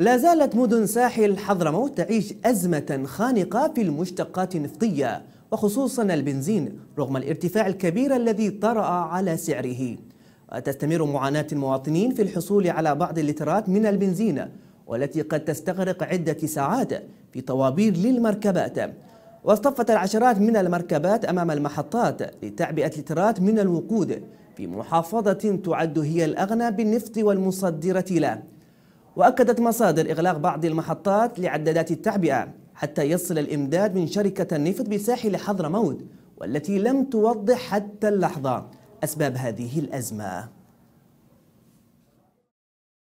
لا زالت مدن ساحل حضرموت تعيش أزمة خانقة في المشتقات النفطية وخصوصا البنزين رغم الارتفاع الكبير الذي طرأ على سعره وتستمر معاناة المواطنين في الحصول على بعض اللترات من البنزين والتي قد تستغرق عدة ساعات في طوابير للمركبات واصطفت العشرات من المركبات أمام المحطات لتعبئة لترات من الوقود في محافظة تعد هي الأغنى بالنفط والمصدرة له وأكدت مصادر إغلاق بعض المحطات لعدادات التعبئة حتى يصل الإمداد من شركة النفط بساحل حضرموت والتي لم توضح حتى اللحظة أسباب هذه الأزمة